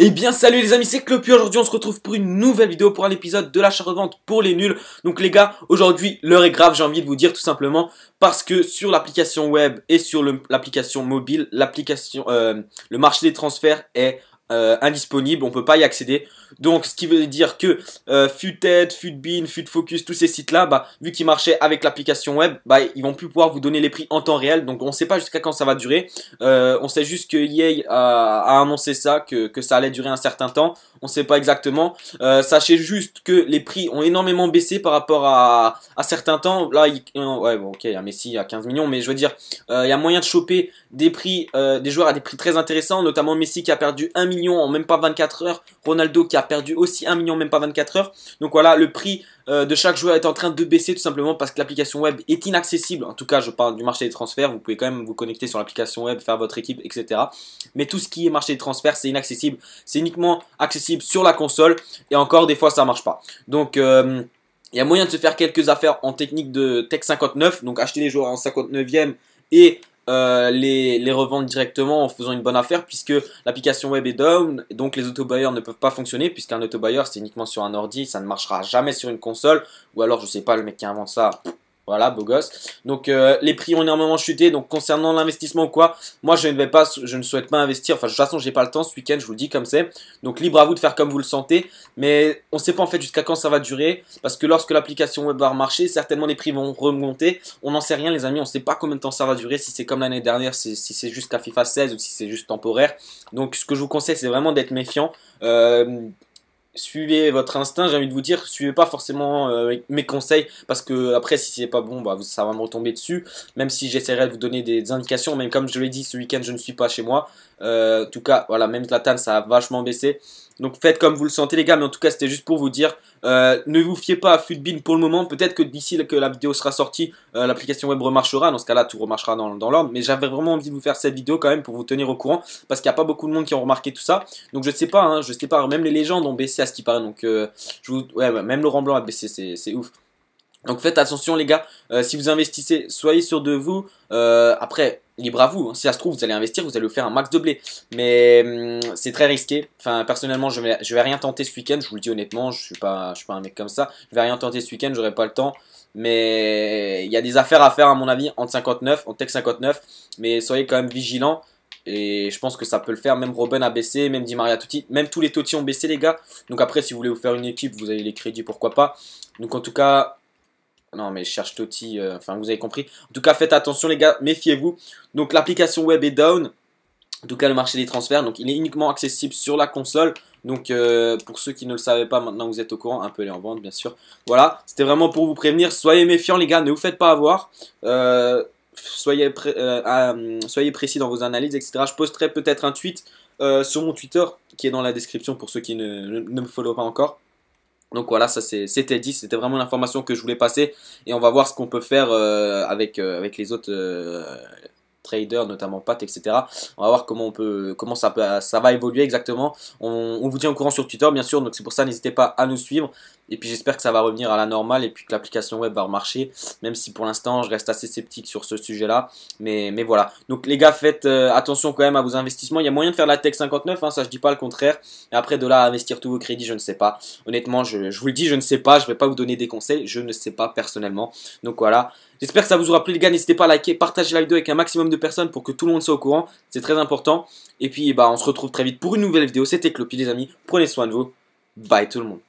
Eh bien salut les amis, c'est Clopu. aujourd'hui on se retrouve pour une nouvelle vidéo pour un épisode de l'achat-revente pour les nuls. Donc les gars, aujourd'hui l'heure est grave, j'ai envie de vous dire tout simplement, parce que sur l'application web et sur l'application mobile, l'application, euh, le marché des transferts est euh, indisponible, on peut pas y accéder. Donc ce qui veut dire que euh, FUTBIN, FUTFocus, tous ces sites-là, bah, vu qu'ils marchaient avec l'application web, bah, ils vont plus pouvoir vous donner les prix en temps réel. Donc on ne sait pas jusqu'à quand ça va durer. Euh, on sait juste que EA a, annoncé ça, que, ça allait durer un certain temps. On ne sait pas exactement. Euh, sachez juste que les prix ont énormément baissé par rapport à, à certains temps. Là, ok, il y a Messi à 15 millions, mais je veux dire, il y a moyen de choper des prix, des joueurs à des prix très intéressants, notamment Messi qui a perdu 1 million en même pas 24 heures. Ronaldo qui a perdu aussi 1 million même pas 24 heures. Donc voilà, le prix euh, de chaque joueur est en train de baisser tout simplement parce que l'application web est inaccessible. En tout cas, je parle du marché des transferts. Vous pouvez quand même vous connecter sur l'application web, faire votre équipe, etc. Mais tout ce qui est marché des transferts, c'est inaccessible. C'est uniquement accessible sur la console. Et encore, des fois, ça marche pas. Donc... Euh, il y a moyen de se faire quelques affaires en technique de Tech 59, donc acheter les joueurs en 59e et euh, les, les, revendre directement en faisant une bonne affaire puisque l'application web est down, donc les autobuyers ne peuvent pas fonctionner puisqu'un autobuyer c'est uniquement sur un ordi, ça ne marchera jamais sur une console, ou alors je sais pas, le mec qui invente ça, voilà, beau gosse. Donc euh, les prix ont énormément chuté. Donc concernant l'investissement ou quoi, moi je ne vais pas, je ne souhaite pas investir. Enfin de toute façon j'ai pas le temps ce week-end, je vous le dis comme c'est. Donc libre à vous de faire comme vous le sentez. Mais on ne sait pas en fait jusqu'à quand ça va durer. Parce que lorsque l'application web va remarcher, certainement les prix vont remonter. On n'en sait rien les amis, on ne sait pas combien de temps ça va durer. Si c'est comme l'année dernière, si, c'est c'est jusqu'à FIFA 16 ou si c'est juste temporaire. Donc ce que je vous conseille c'est vraiment d'être méfiant. Euh, suivez votre instinct, j'ai envie de vous dire, suivez pas forcément euh, mes conseils, parce que après, si c'est pas bon, bah, ça va me retomber dessus, même si j'essaierai de vous donner des, indications, même comme je l'ai dit, ce week-end, je ne suis pas chez moi, euh, en tout cas, voilà, même la Zlatan, ça a vachement baissé, donc faites comme vous le sentez les gars, mais en tout cas c'était juste pour vous dire, euh, ne vous fiez pas à Futbin pour le moment, peut-être que d'ici que la vidéo sera sortie, euh, l'application web remarchera, dans ce cas-là tout remarchera dans, l'ordre, mais j'avais vraiment envie de vous faire cette vidéo quand même pour vous tenir au courant, parce qu'il n'y a pas beaucoup de monde qui ont remarqué tout ça, donc je ne sais pas, hein, je sais pas, même les légendes ont baissé à ce qui paraît, donc euh, je ouais, même Laurent Blanc a baissé, c'est ouf. Donc faites attention les gars, euh, si vous investissez, soyez sûr de vous. Euh, après, libre à vous, hein. si ça se trouve, vous allez investir, vous allez vous faire un max de blé. Mais hum, c'est très risqué. Enfin, personnellement, je ne vais rien tenter ce week-end, je vous le dis honnêtement, je suis pas, suis pas un mec comme ça. Je vais rien tenter ce week-end, j'aurai pas le temps. Mais il y a des affaires à faire à mon avis en 59, en tech 59. Mais soyez quand même vigilants. Et je pense que ça peut le faire. Même Robin a baissé, même Di Maria Tutti, même tous les Totti ont baissé, les gars. Donc après, si vous voulez vous faire une équipe, vous avez les crédits, pourquoi pas. Donc en tout cas, non, mais je cherche Totti. Euh, enfin, vous avez compris. En tout cas, faites attention, les gars. Méfiez-vous. Donc, l'application web est down. En tout cas, le marché des transferts. Donc, il est uniquement accessible sur la console. Donc, euh, pour ceux qui ne le savaient pas, maintenant vous êtes au courant. Un peu les en vente, bien sûr. Voilà. C'était vraiment pour vous prévenir. Soyez méfiants, les gars. Ne vous faites pas avoir. Euh, soyez, soyez précis dans vos analyses, etc. Je posterai peut-être un tweet sur mon Twitter qui est dans la description pour ceux qui ne, me follow pas encore. Donc voilà, ça c'était dit, c'était vraiment l'information que je voulais passer et on va voir ce qu'on peut faire euh, avec, euh, avec les autres, euh, Trader notamment Pat, etc. On va voir comment on peut, comment ça, peut, ça va évoluer exactement. On, vous tient au courant sur Twitter, bien sûr. Donc c'est pour ça, n'hésitez pas à nous suivre. Et puis j'espère que ça va revenir à la normale et puis que l'application web va remarcher, même si pour l'instant je reste assez sceptique sur ce sujet-là. Mais, voilà. Donc les gars, faites euh, attention quand même à vos investissements. Il y a moyen de faire la Tech 59, hein, ça je dis pas le contraire. Et après de là investir tous vos crédits, je ne sais pas. Honnêtement, je, vous le dis, je ne sais pas. Je ne vais pas vous donner des conseils, je ne sais pas personnellement. Donc voilà. J'espère que ça vous aura plu les gars, n'hésitez pas à liker, partager la vidéo avec un maximum de personnes pour que tout le monde soit au courant, c'est très important. Et puis bah on se retrouve très vite pour une nouvelle vidéo, c'était Clopi les amis, prenez soin de vous, bye tout le monde.